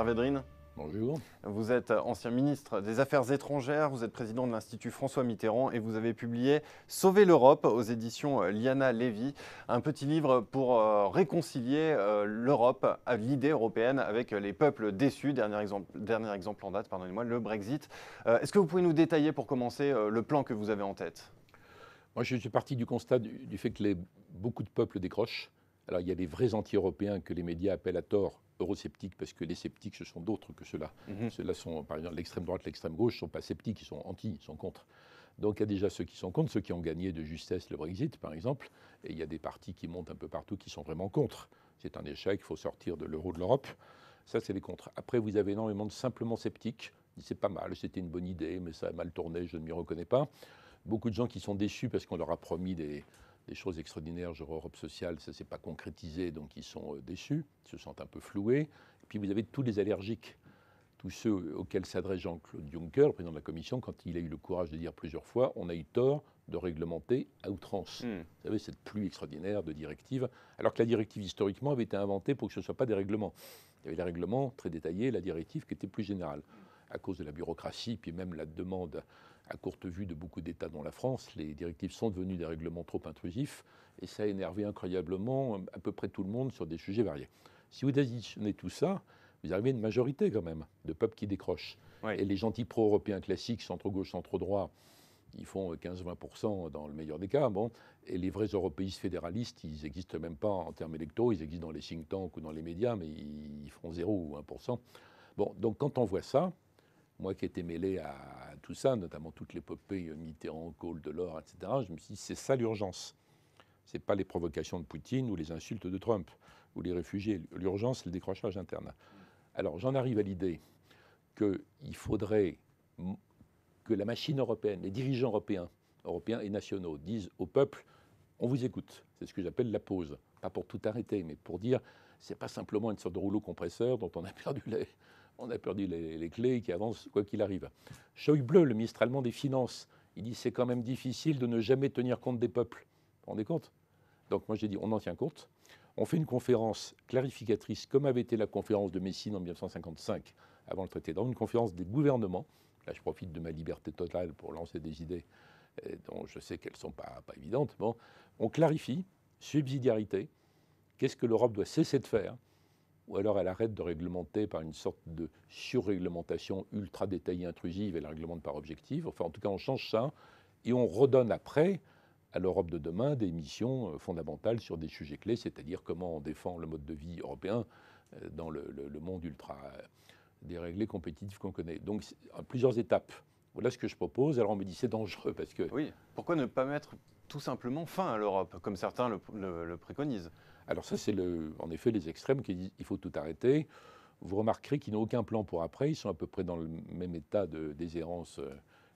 Hervé Bonjour. Vous êtes ancien ministre des Affaires étrangères, vous êtes président de l'Institut François Mitterrand et vous avez publié Sauver l'Europe aux éditions Liana Lévy, un petit livre pour euh, réconcilier euh, l'Europe, à l'idée européenne avec les peuples déçus. Dernier exemple, dernier exemple en date, pardonnez-moi, le Brexit. Euh, est-ce que vous pouvez nous détailler pour commencer le plan que vous avez en tête Moi, je suis parti du constat du, fait que beaucoup de peuples décrochent. Alors, il y a des vrais anti-européens que les médias appellent à tort eurosceptiques, parce que les sceptiques, ce sont d'autres que ceux-là. Mhm. ceux sont, par exemple, l'extrême droite, l'extrême gauche, ne sont pas sceptiques, ils sont anti, ils sont contre. Donc il y a déjà ceux qui sont contre, ceux qui ont gagné de justesse le Brexit, par exemple, et il y a des partis qui montent un peu partout qui sont vraiment contre. C'est un échec, il faut sortir de l'euro de l'Europe. Ça, c'est les contre. Après, vous avez énormément de simplement sceptiques. C'est pas mal, c'était une bonne idée, mais ça a mal tourné, je ne m'y reconnais pas. Beaucoup de gens qui sont déçus parce qu'on leur a promis des, des choses extraordinaires, genre Europe sociale, ça ne s'est pas concrétisé, donc ils sont euh, déçus, ils se sentent un peu floués. Et puis vous avez tous les allergiques, tous ceux auxquels s'adresse Jean-Claude Juncker, le président de la Commission, quand il a eu le courage de dire plusieurs fois, on a eu tort de réglementer à outrance. Hmm. Vous savez, cette pluie extraordinaire de directives, alors que la directive historiquement avait été inventée pour que ce ne soit pas des règlements. Il y avait les règlements très détaillés, la directive qui était plus générale à cause de la bureaucratie, puis même la demande à courte vue de beaucoup d'États, dont la France, les directives sont devenues des règlements trop intrusifs, et ça a énervé incroyablement euh, à peu près tout le monde sur des sujets variés. Si vous additionnez tout ça, vous arrivez à une majorité quand même de peuples qui décrochent. Et les gentils pro-européens classiques, centre-gauche, centre-droit, ils font 15-20% euh, dans le meilleur des cas. Bon. Et les vrais européistes fédéralistes, ils n'existent même pas en termes électoraux, ils existent dans les think tanks ou dans les médias, mais ils font 0 ou 1%. Bon, donc quand on voit ça, moi qui étais mêlé à, tout ça, notamment toute l'épopée Mitterrand, Kohl, Delors, etc., je me suis dit, c'est ça l'urgence. Ce n'est pas les provocations de Poutine ou les insultes de Trump ou les réfugiés. L'urgence, c'est le décrochage interne. Alors j'en arrive à l'idée qu'il faudrait que la machine européenne, les dirigeants européens, européens et nationaux, disent au peuple, on vous écoute. C'est ce que j'appelle la pause. Pas pour tout arrêter, mais pour dire, ce n'est pas simplement une sorte de rouleau compresseur dont on a perdu les, on a perdu les, clés qui avancent quoi qu'il arrive. bleu, le ministre allemand des Finances, il dit c'est quand même difficile de ne jamais tenir compte des peuples. Vous vous rendez compte Donc moi j'ai dit on en tient compte. On fait une conférence clarificatrice comme avait été la conférence de Messine en 1955 avant le traité Rome, une conférence des gouvernements. Là je profite de ma liberté totale pour lancer des idées euh, dont je sais qu'elles ne sont pas, pas évidentes. Bon, on clarifie subsidiarité, qu'est-ce que l'Europe doit cesser de faire ou alors elle arrête de réglementer par une sorte de surréglementation ultra détaillée, intrusive, elle réglemente par objectif. Enfin, en tout cas, on change ça et on redonne après à l'Europe de demain des missions euh, fondamentales sur des sujets clés, c'est-à-dire comment on défend le mode de vie européen euh, dans le, monde ultra euh, déréglé, compétitif qu'on connaît. Donc, plusieurs étapes. Voilà ce que je propose. Alors, on me dit c'est dangereux parce que. Oui, pourquoi ne pas mettre tout simplement fin à l'Europe, comme certains le préconisent alors ça, c'est le, en effet les extrêmes qui disent il faut tout arrêter. Vous remarquerez qu'ils n'ont aucun plan pour après. Ils sont à peu près dans le même état de déshérence euh,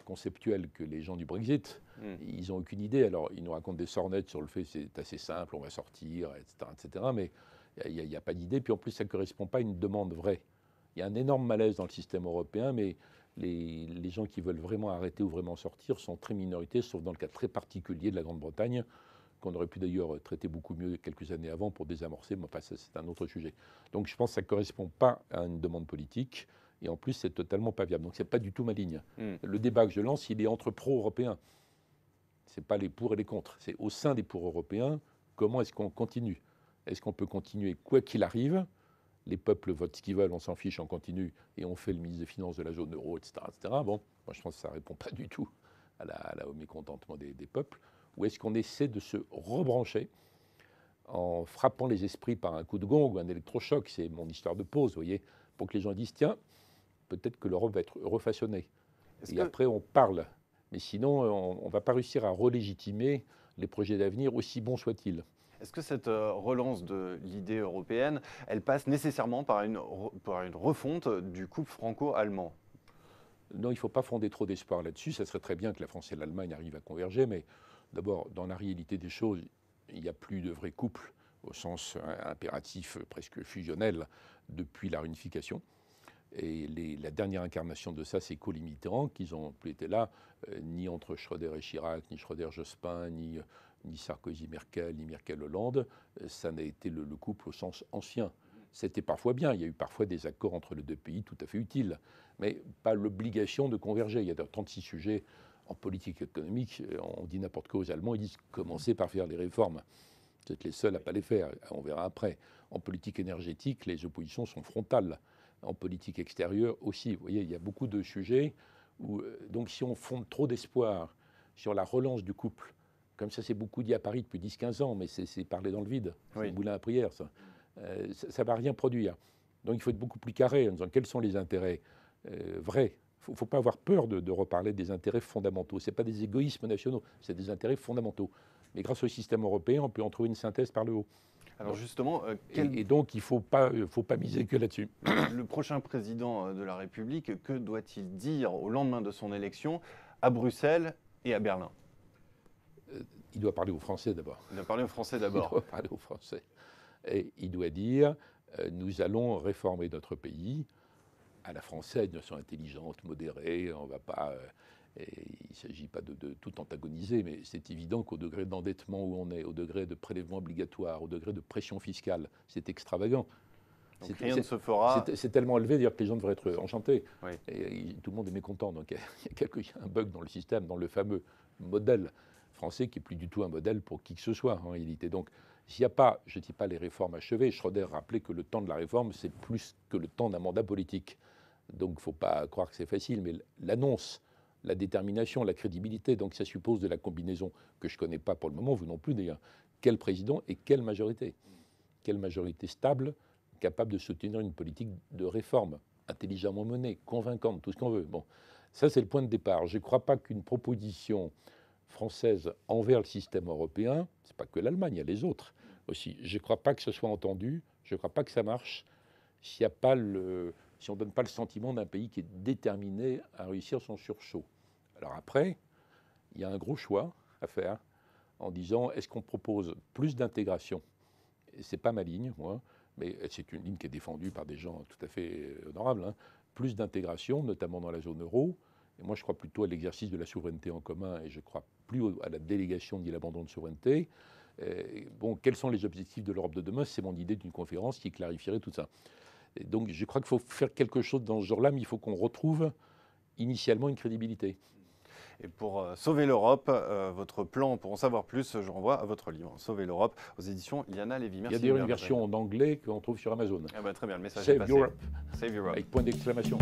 conceptuelle que les gens du Brexit. Hmm. Ils n'ont aucune idée. Alors, ils nous racontent des sornettes sur le fait que c'est assez simple, on va sortir, etc. etc. mais il n'y a, pas d'idée. Puis en plus, ça ne correspond pas à une demande vraie. Il y a un énorme malaise dans le système européen, mais les, les gens qui veulent vraiment arrêter ou vraiment sortir sont très minorités, sauf dans le cas très particulier de la Grande-Bretagne, qu'on aurait pu d'ailleurs traiter beaucoup mieux quelques années avant pour désamorcer, mais enfin, c'est un autre sujet. Donc je pense que ça ne correspond pas à une demande politique. Et en plus, c'est totalement pas viable. Donc, ce n'est pas du tout ma ligne. Hmm. Le débat que je lance, il est entre pro-européens. Ce n'est pas les pour et les contre. C'est au sein des pour-européens, comment est-ce qu'on continue Est-ce qu'on peut continuer quoi qu'il arrive Les peuples votent ce qu'ils veulent, on s'en fiche, on continue, et on fait le ministre des Finances de la zone euro, etc. Bon, moi, je pense que ça ne répond pas du tout à la, au mécontentement des peuples ou est-ce qu'on essaie de se rebrancher en frappant les esprits par un coup de gong ou un électrochoc C'est mon histoire de pause, vous voyez, pour que les gens disent tiens, peut-être que l'Europe va être refaçonnée. Et après, on parle. Mais sinon, euh, on ne va pas réussir à relégitimer les projets d'avenir, aussi bons soient-ils. Est-ce que cette euh, relance de l'idée européenne, elle passe nécessairement par une, par une refonte du couple franco-allemand Non, il ne faut pas fonder trop d'espoir là-dessus. Ça serait très bien que la France et l'Allemagne arrivent à converger, mais D'abord, dans la réalité des choses, il n'y a plus de vrai couple au sens euh, impératif presque fusionnel depuis la réunification. Et la dernière incarnation de ça, c'est Colin qu'ils n'ont plus été là, euh, ni entre Schröder et Chirac, ni Schröder-Jospin, ni, Sarkozy-Merkel, euh, ni Merkel-Hollande. Ça n'a été le, le, couple au sens ancien. C'était parfois bien, il y a eu parfois des accords entre les deux pays tout à fait utiles, mais pas l'obligation de converger. Il y a 36 sujets en politique économique, euh, on dit n'importe quoi aux Allemands, ils disent commencer par faire les réformes. Vous êtes les seuls à ne pas les faire, on verra après. En politique énergétique, les oppositions sont frontales. En politique extérieure aussi. Vous voyez, il y a beaucoup de sujets où, euh, donc, si on fonde trop d'espoir sur la relance du couple, comme ça c'est beaucoup dit à Paris depuis 10-15 ans, mais c'est parler dans le vide, c'est un moulin à prière, ça. Euh, ça ne va rien produire. Donc il faut être beaucoup plus carré en disant quels sont les intérêts vrais faut, faut pas avoir peur de, reparler des intérêts fondamentaux. Ce n'est pas des égoïsmes nationaux, c'est des intérêts fondamentaux. Mais grâce au système européen, on peut en trouver une synthèse par le haut. Alors justement, euh, et, donc il ne euh, faut pas, miser que là-dessus. Le prochain président euh, de la République, que doit-il dire au lendemain de son élection à Bruxelles et à Berlin Il doit parler aux Français d'abord. Il doit parler aux Français d'abord. Il doit parler aux Français. Et il doit dire, nous allons réformer notre pays à la française, une façon intelligente, modérée, on va pas. Euh, il ne s'agit pas de, tout antagoniser, mais c'est évident qu'au degré d'endettement où on est, au degré de prélèvement obligatoire, au degré de pression fiscale, c'est extravagant. Donc rien ne se fera. C'est tellement élevé dire que les gens devraient être enchantés. Et, euh, tout le monde est mécontent. Donc il y, y, a un bug dans le système, dans le fameux modèle français qui n'est plus du tout un modèle pour qui que ce soit hein, en réalité. Donc s'il n'y a pas, je ne dis pas les réformes achevées, Schroeder rappelait que le temps de la réforme, c'est plus que le temps d'un mandat politique. Donc il ne faut pas croire que c'est facile, mais l'annonce, la détermination, la crédibilité, donc ça suppose de la combinaison que je ne connais pas pour le moment, vous non plus d'ailleurs. Quel président et quelle majorité Quelle majorité stable, capable de soutenir une politique de réforme, intelligemment menée, convaincante, tout ce qu'on veut. Bon, ça c'est le point de départ. Je ne crois pas qu'une proposition française envers le système européen, c'est pas que l'Allemagne, il y a les autres aussi. Je ne crois pas que ce soit entendu, je ne crois pas que ça marche s'il n'y a pas le, si on ne donne pas le sentiment d'un pays qui est déterminé à réussir son sursaut. Alors après, il y a un gros choix à faire en disant est-ce qu'on propose plus d'intégration Ce n'est pas ma ligne, moi, mais c'est une ligne qui est défendue par des gens tout à fait euh, honorables. Hein. Plus d'intégration, notamment dans la zone euro. Et moi, je crois plutôt à l'exercice de la souveraineté en commun et je crois plus à la délégation ni l'abandon de souveraineté. bon, quels sont les objectifs de l'Europe de demain C'est mon idée d'une conférence qui clarifierait tout ça donc je crois qu'il faut faire quelque chose dans ce genre-là, mais il faut qu'on retrouve initialement une crédibilité. Et pour euh, sauver l'Europe, euh, votre plan pour en savoir plus, je renvoie à votre livre Sauver l'Europe aux éditions Liana Lévy. Merci. Il y a d'ailleurs une version en anglais qu'on trouve sur Amazon. Ah bah, très bien, le message Save est passé. Europe. Save Europe. Avec point d'exclamation.